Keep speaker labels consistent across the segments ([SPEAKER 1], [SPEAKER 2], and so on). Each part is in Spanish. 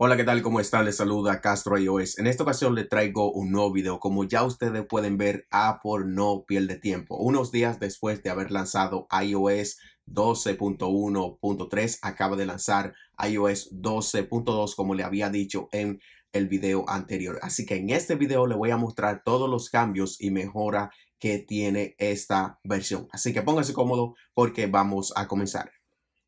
[SPEAKER 1] Hola, ¿qué tal? ¿Cómo están? Les saluda Castro iOS. En esta ocasión les traigo un nuevo video. Como ya ustedes pueden ver, a por no pierde tiempo. Unos días después de haber lanzado iOS 12.1.3, acaba de lanzar iOS 12.2, como le había dicho en el video anterior. Así que en este video le voy a mostrar todos los cambios y mejora que tiene esta versión. Así que pónganse cómodo porque vamos a comenzar.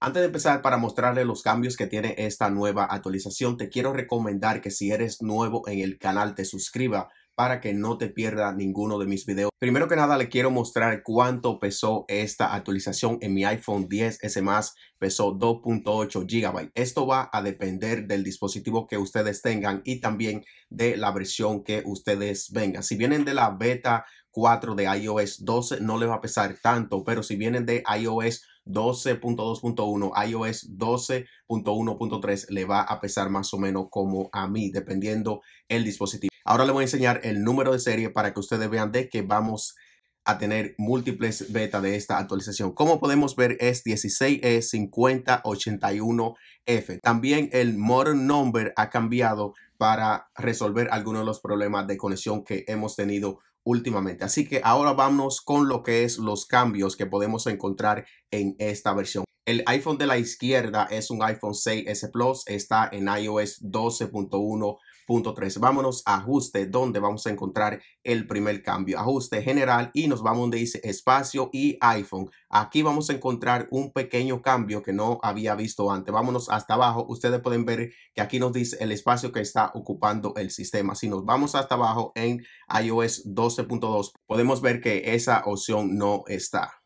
[SPEAKER 1] Antes de empezar, para mostrarle los cambios que tiene esta nueva actualización, te quiero recomendar que si eres nuevo en el canal, te suscriba para que no te pierdas ninguno de mis videos. Primero que nada, le quiero mostrar cuánto pesó esta actualización en mi iPhone 10S más. Pesó 2.8 GB. Esto va a depender del dispositivo que ustedes tengan y también de la versión que ustedes vengan. Si vienen de la beta 4 de iOS 12 no le va a pesar tanto, pero si vienen de iOS 12.2.1, iOS 12.1.3 le va a pesar más o menos como a mí, dependiendo el dispositivo. Ahora le voy a enseñar el número de serie para que ustedes vean de que vamos a tener múltiples beta de esta actualización. Como podemos ver es 16E5081F. E También el modern number ha cambiado para resolver algunos de los problemas de conexión que hemos tenido últimamente. Así que ahora vamos con lo que es los cambios que podemos encontrar en esta versión. El iPhone de la izquierda es un iPhone 6S Plus, está en iOS 12.1 3. Vámonos a ajuste, donde vamos a encontrar el primer cambio. Ajuste general y nos vamos donde dice espacio y iPhone. Aquí vamos a encontrar un pequeño cambio que no había visto antes. Vámonos hasta abajo. Ustedes pueden ver que aquí nos dice el espacio que está ocupando el sistema. Si nos vamos hasta abajo en iOS 12.2, podemos ver que esa opción no está.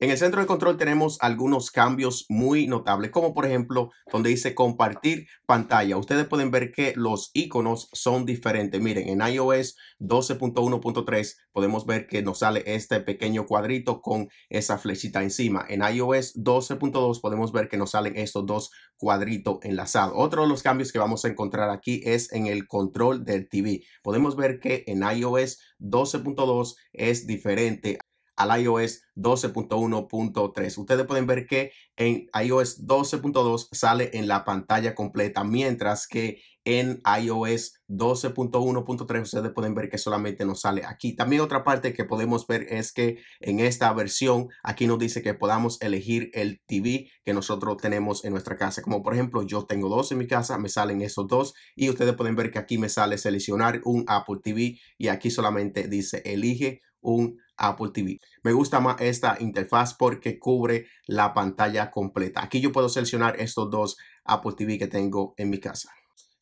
[SPEAKER 1] En el centro de control tenemos algunos cambios muy notables, como por ejemplo donde dice compartir pantalla. Ustedes pueden ver que los iconos son diferentes. Miren, en iOS 12.1.3 podemos ver que nos sale este pequeño cuadrito con esa flechita encima. En iOS 12.2 podemos ver que nos salen estos dos cuadritos enlazados. Otro de los cambios que vamos a encontrar aquí es en el control del TV. Podemos ver que en iOS 12.2 es diferente al iOS 12.1.3. Ustedes pueden ver que en iOS 12.2 sale en la pantalla completa, mientras que en iOS 12.1.3 ustedes pueden ver que solamente nos sale aquí. También otra parte que podemos ver es que en esta versión aquí nos dice que podamos elegir el TV que nosotros tenemos en nuestra casa. Como por ejemplo yo tengo dos en mi casa, me salen esos dos y ustedes pueden ver que aquí me sale seleccionar un Apple TV y aquí solamente dice elige un Apple TV. Me gusta más esta interfaz porque cubre la pantalla completa. Aquí yo puedo seleccionar estos dos Apple TV que tengo en mi casa.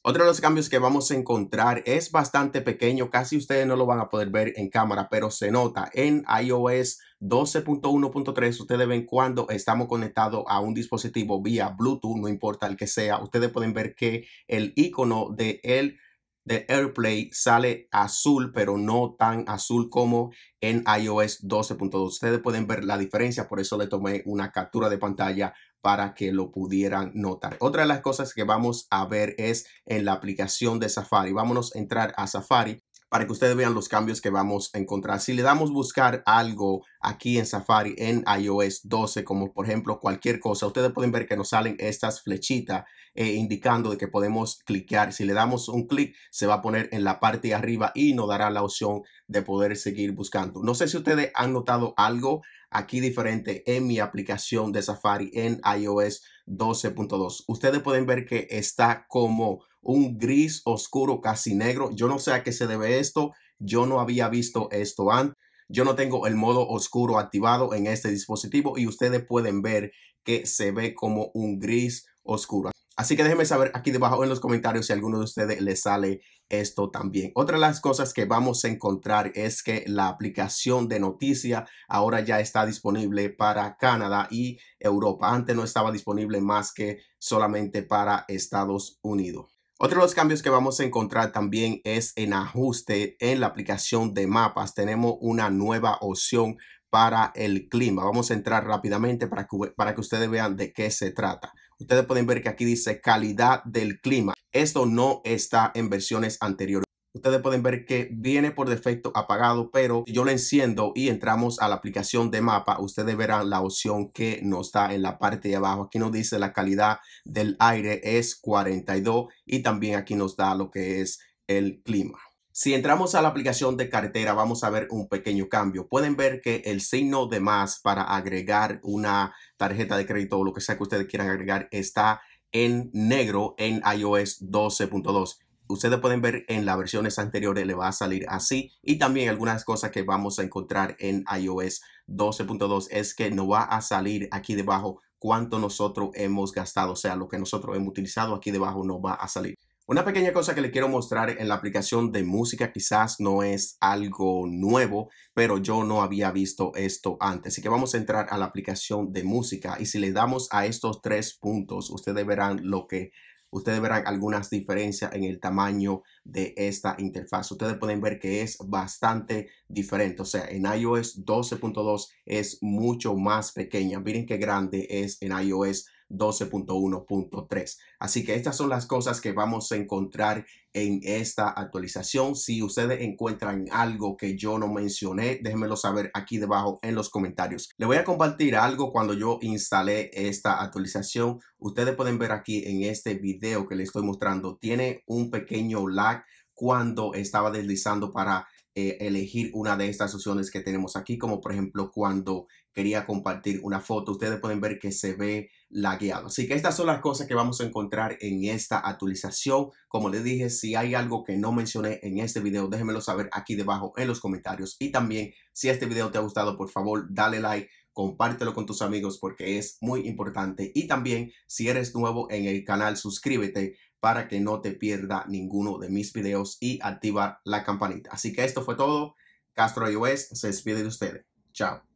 [SPEAKER 1] Otro de los cambios que vamos a encontrar es bastante pequeño, casi ustedes no lo van a poder ver en cámara, pero se nota en iOS 12.1.3, ustedes ven cuando estamos conectados a un dispositivo vía Bluetooth, no importa el que sea, ustedes pueden ver que el icono de el de AirPlay sale azul, pero no tan azul como en iOS 12.2. Ustedes pueden ver la diferencia, por eso le tomé una captura de pantalla para que lo pudieran notar. Otra de las cosas que vamos a ver es en la aplicación de Safari. Vámonos a entrar a Safari para que ustedes vean los cambios que vamos a encontrar. Si le damos buscar algo aquí en Safari en iOS 12, como por ejemplo cualquier cosa, ustedes pueden ver que nos salen estas flechitas eh, indicando de que podemos cliquear. Si le damos un clic, se va a poner en la parte de arriba y nos dará la opción de poder seguir buscando. No sé si ustedes han notado algo aquí diferente en mi aplicación de Safari en iOS 12.2. Ustedes pueden ver que está como un gris oscuro, casi negro. Yo no sé a qué se debe esto. Yo no había visto esto antes. Yo no tengo el modo oscuro activado en este dispositivo y ustedes pueden ver que se ve como un gris oscuro. Así que déjenme saber aquí debajo en los comentarios si alguno de ustedes les sale esto también. Otra de las cosas que vamos a encontrar es que la aplicación de noticia ahora ya está disponible para Canadá y Europa. Antes no estaba disponible más que solamente para Estados Unidos. Otro de los cambios que vamos a encontrar también es en ajuste en la aplicación de mapas. Tenemos una nueva opción para el clima. Vamos a entrar rápidamente para que, para que ustedes vean de qué se trata. Ustedes pueden ver que aquí dice calidad del clima. Esto no está en versiones anteriores ustedes pueden ver que viene por defecto apagado, pero yo lo enciendo y entramos a la aplicación de mapa, ustedes verán la opción que nos da en la parte de abajo. Aquí nos dice la calidad del aire es 42 y también aquí nos da lo que es el clima. Si entramos a la aplicación de cartera, vamos a ver un pequeño cambio. Pueden ver que el signo de más para agregar una tarjeta de crédito o lo que sea que ustedes quieran agregar está en negro en iOS 12.2 ustedes pueden ver en las versiones anteriores, le va a salir así. Y también algunas cosas que vamos a encontrar en iOS 12.2 es que no va a salir aquí debajo cuánto nosotros hemos gastado, o sea, lo que nosotros hemos utilizado aquí debajo no va a salir. Una pequeña cosa que le quiero mostrar en la aplicación de música quizás no es algo nuevo, pero yo no había visto esto antes. Así que vamos a entrar a la aplicación de música y si le damos a estos tres puntos, ustedes verán lo que Ustedes verán algunas diferencias en el tamaño de esta interfaz. Ustedes pueden ver que es bastante diferente. O sea, en iOS 12.2 es mucho más pequeña. Miren qué grande es en iOS 12.1.3. Así que estas son las cosas que vamos a encontrar en esta actualización. Si ustedes encuentran algo que yo no mencioné, déjenmelo saber aquí debajo en los comentarios. Le voy a compartir algo cuando yo instalé esta actualización. Ustedes pueden ver aquí en este video que les estoy mostrando. Tiene un pequeño lag cuando estaba deslizando para eh, elegir una de estas opciones que tenemos aquí, como por ejemplo cuando quería compartir una foto. Ustedes pueden ver que se ve guiado Así que estas son las cosas que vamos a encontrar en esta actualización. Como les dije, si hay algo que no mencioné en este video, déjenmelo saber aquí debajo en los comentarios. Y también, si este video te ha gustado, por favor, dale like, compártelo con tus amigos porque es muy importante. Y también, si eres nuevo en el canal, suscríbete para que no te pierda ninguno de mis videos y activa la campanita. Así que esto fue todo. Castro iOS se despide de ustedes. Chao.